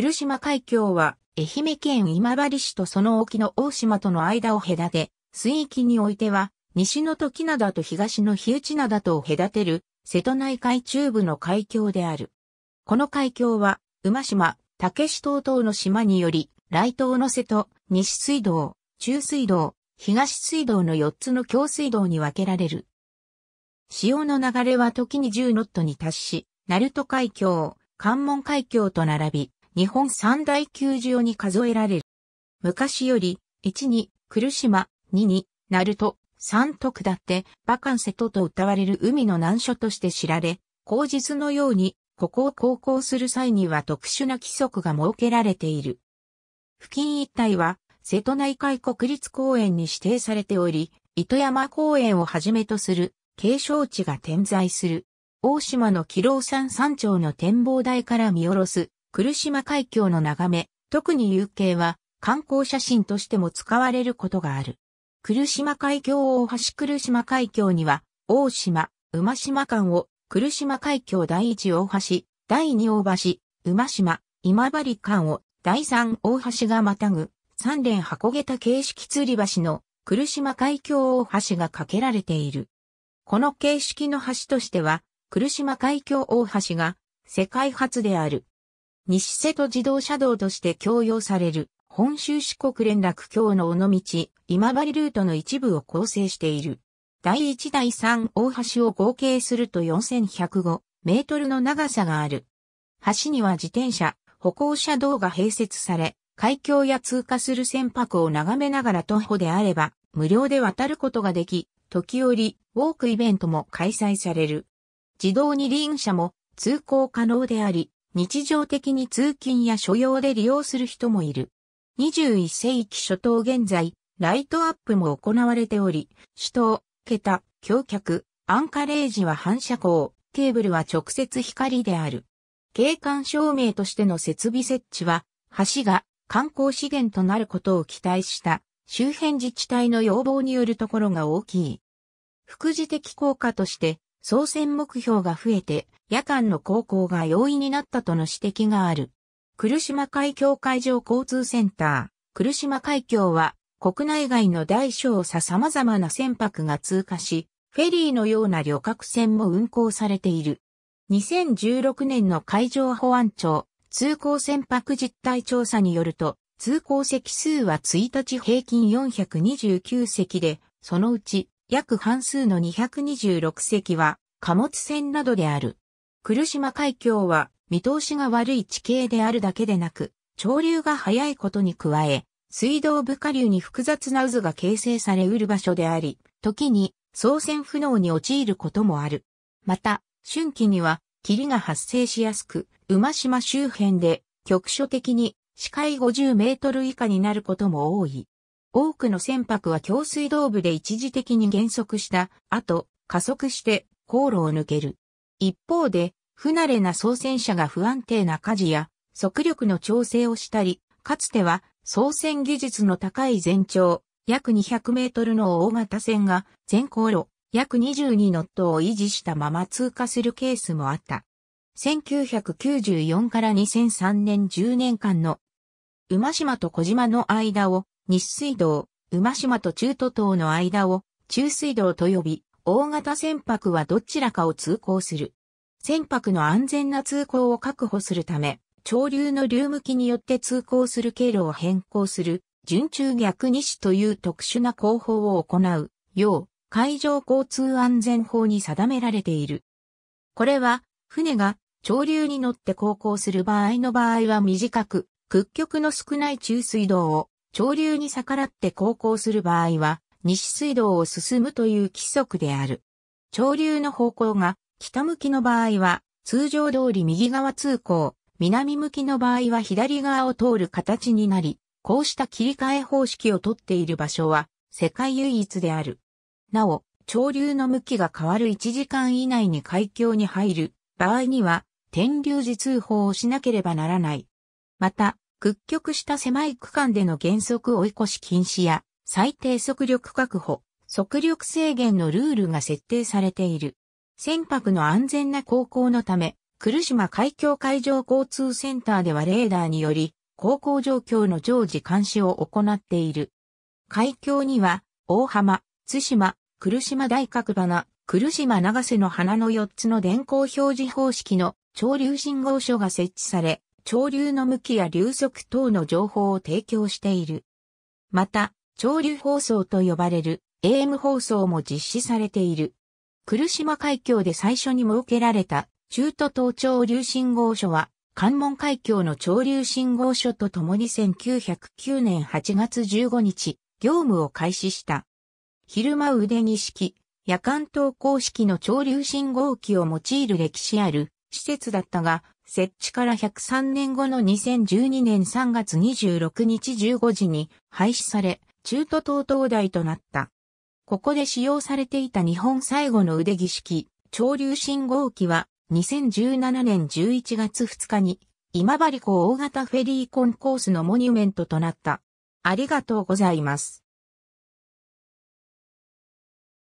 来島海峡は、愛媛県今治市とその沖の大島との間を隔て、水域においては、西の時灘と東の日内灘とを隔てる、瀬戸内海中部の海峡である。この海峡は、馬島、竹市島等の島により、来島の瀬戸、西水道、中水道、東水道の4つの強水道に分けられる。潮の流れは時に10ノットに達し、鳴門海峡、関門海峡と並び、日本三大球場に数えられる。昔より、1に、来島、2に、鳴門、3と下って、バカンセトと歌われる海の難所として知られ、口実のように、ここを航行する際には特殊な規則が設けられている。付近一帯は、瀬戸内海国立公園に指定されており、糸山公園をはじめとする景勝地が点在する。大島の紀郎山山頂の展望台から見下ろす来島海峡の眺め、特に夕景は観光写真としても使われることがある。来島海峡大橋来島海峡には、大島、馬島間を、来島海峡第一大橋、第二大橋、馬島、今治間を、第三大橋がまたぐ、三連箱た形式吊り橋の、来島海峡大橋が架けられている。この形式の橋としては、来島海峡大橋が、世界初である。西瀬戸自動車道として供用される、本州四国連絡橋の尾道、今治ルートの一部を構成している。第1第3大橋を合計すると4105メートルの長さがある。橋には自転車、歩行者道が併設され、海峡や通過する船舶を眺めながら徒歩であれば、無料で渡ることができ、時折、ウォークイベントも開催される。自動二輪車も通行可能であり、日常的に通勤や所用で利用する人もいる。21世紀初頭現在、ライトアップも行われており、首都、桁、橋脚、アンカレージは反射光、ケーブルは直接光である。景観照明としての設備設置は、橋が観光資源となることを期待した周辺自治体の要望によるところが大きい。副次的効果として、総選目標が増えて、夜間の航行が容易になったとの指摘がある。来島海峡海上交通センター、来島海峡は国内外の大小さ様々な船舶が通過し、フェリーのような旅客船も運航されている。2016年の海上保安庁通行船舶実態調査によると、通行席数は1日平均429席で、そのうち約半数の226席は貨物船などである。来島海峡は見通しが悪い地形であるだけでなく、潮流が速いことに加え、水道部下流に複雑な渦が形成されうる場所であり、時に操船不能に陥ることもある。また、春季には霧が発生しやすく、馬島周辺で局所的に視界50メートル以下になることも多い。多くの船舶は強水道部で一時的に減速した後、加速して航路を抜ける。一方で、不慣れな操船者が不安定な舵や、速力の調整をしたり、かつては、操船技術の高い全長、約200メートルの大型船が、全航路、約22ノットを維持したまま通過するケースもあった。1994から2003年10年間の、馬島と小島の間を、西水道、馬島と中途島の間を、中水道と呼び、大型船舶はどちらかを通行する。船舶の安全な通行を確保するため、潮流の流向きによって通行する経路を変更する、順中逆二種という特殊な工法を行う、よう、海上交通安全法に定められている。これは、船が潮流に乗って航行する場合の場合は短く、屈曲の少ない中水道を潮流に逆らって航行する場合は西水道を進むという規則である。潮流の方向が北向きの場合は通常通り右側通行、南向きの場合は左側を通る形になり、こうした切り替え方式をとっている場所は世界唯一である。なお、潮流の向きが変わる1時間以内に海峡に入る場合には、天流時通報をしなければならない。また、屈曲した狭い区間での減速追い越し禁止や、最低速力確保、速力制限のルールが設定されている。船舶の安全な航行のため、来島海峡海上交通センターではレーダーにより、航行状況の常時監視を行っている。海峡には、大浜、津島、来島大角花、来島長瀬の花の4つの電光表示方式の潮流信号所が設置され、潮流の向きや流速等の情報を提供している。また、潮流放送と呼ばれる AM 放送も実施されている。来島海峡で最初に設けられた中途島潮流信号所は関門海峡の潮流信号所とともに1909年8月15日、業務を開始した。昼間腕に式、夜間投稿式の潮流信号機を用いる歴史ある施設だったが、設置から103年後の2012年3月26日15時に廃止され、中途東東台となった。ここで使用されていた日本最後の腕儀式、潮流信号機は2017年11月2日に今治港大型フェリーコンコースのモニュメントとなった。ありがとうございます。